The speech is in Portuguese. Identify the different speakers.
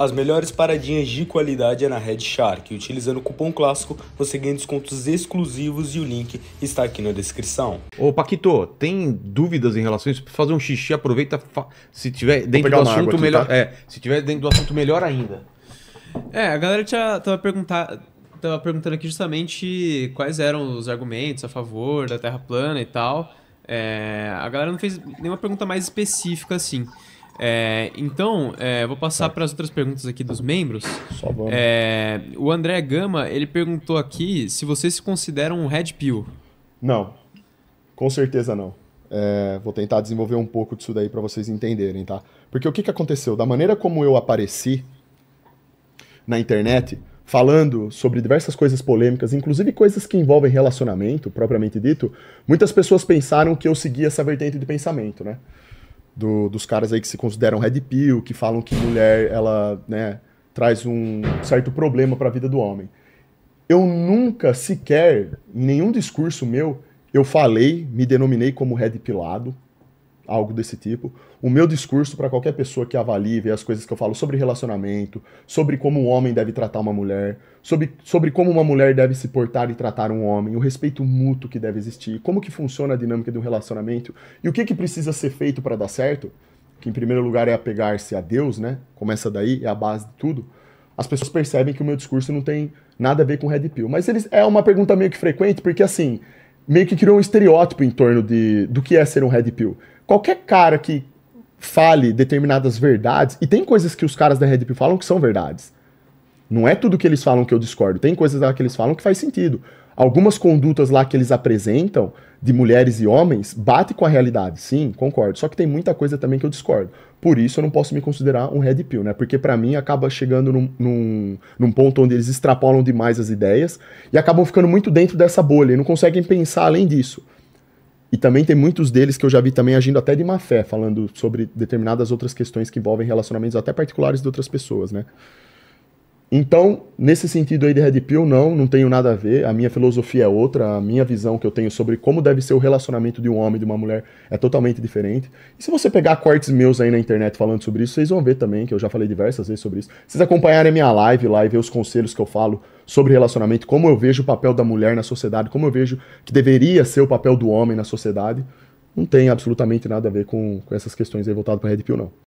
Speaker 1: As melhores paradinhas de qualidade é na Red Shark. Utilizando o cupom clássico, você ganha descontos exclusivos e o link está aqui na descrição. Ô Paquito, tem dúvidas em relação a isso? Fazer um xixi, aproveita. Fa... Se tiver dentro do assunto, aqui, melhor. Tá? É, se tiver dentro do assunto, melhor ainda. É, a galera tinha, tava, perguntar, tava perguntando aqui justamente quais eram os argumentos a favor da Terra plana e tal. É, a galera não fez nenhuma pergunta mais específica assim. É, então, é, vou passar tá. para as outras perguntas aqui dos membros. Só vamos. É, o André Gama, ele perguntou aqui se você se considera um Red Pill.
Speaker 2: Não, com certeza não. É, vou tentar desenvolver um pouco disso daí para vocês entenderem, tá? Porque o que, que aconteceu? Da maneira como eu apareci na internet, falando sobre diversas coisas polêmicas, inclusive coisas que envolvem relacionamento, propriamente dito, muitas pessoas pensaram que eu seguia essa vertente de pensamento, né? do, dos caras aí que se consideram red pill, que falam que mulher ela né, traz um certo problema para a vida do homem. Eu nunca sequer, em nenhum discurso meu, eu falei, me denominei como red pilado algo desse tipo. O meu discurso para qualquer pessoa que avalie vê as coisas que eu falo sobre relacionamento, sobre como um homem deve tratar uma mulher, sobre, sobre como uma mulher deve se portar e tratar um homem, o respeito mútuo que deve existir, como que funciona a dinâmica de um relacionamento e o que, que precisa ser feito para dar certo, que em primeiro lugar é apegar-se a Deus, né? Começa daí, é a base de tudo. As pessoas percebem que o meu discurso não tem nada a ver com Red Pill. Mas eles, é uma pergunta meio que frequente, porque assim, meio que criou um estereótipo em torno de, do que é ser um Red Pill. Qualquer cara que fale determinadas verdades, e tem coisas que os caras da Red Pill falam que são verdades. Não é tudo que eles falam que eu discordo. Tem coisas que eles falam que faz sentido algumas condutas lá que eles apresentam de mulheres e homens bate com a realidade, sim, concordo. Só que tem muita coisa também que eu discordo. Por isso eu não posso me considerar um red pill, né? Porque para mim acaba chegando num, num, num, ponto onde eles extrapolam demais as ideias e acabam ficando muito dentro dessa bolha e não conseguem pensar além disso. E também tem muitos deles que eu já vi também agindo até de má fé, falando sobre determinadas outras questões que envolvem relacionamentos até particulares de outras pessoas, né? Então, nesse sentido aí de Red Pill, não, não tenho nada a ver. A minha filosofia é outra, a minha visão que eu tenho sobre como deve ser o relacionamento de um homem e de uma mulher é totalmente diferente. E se você pegar cortes meus aí na internet falando sobre isso, vocês vão ver também, que eu já falei diversas vezes sobre isso. Se vocês acompanharem a minha live lá e ver os conselhos que eu falo sobre relacionamento, como eu vejo o papel da mulher na sociedade, como eu vejo que deveria ser o papel do homem na sociedade, não tem absolutamente nada a ver com, com essas questões aí voltadas para Red Pill, não.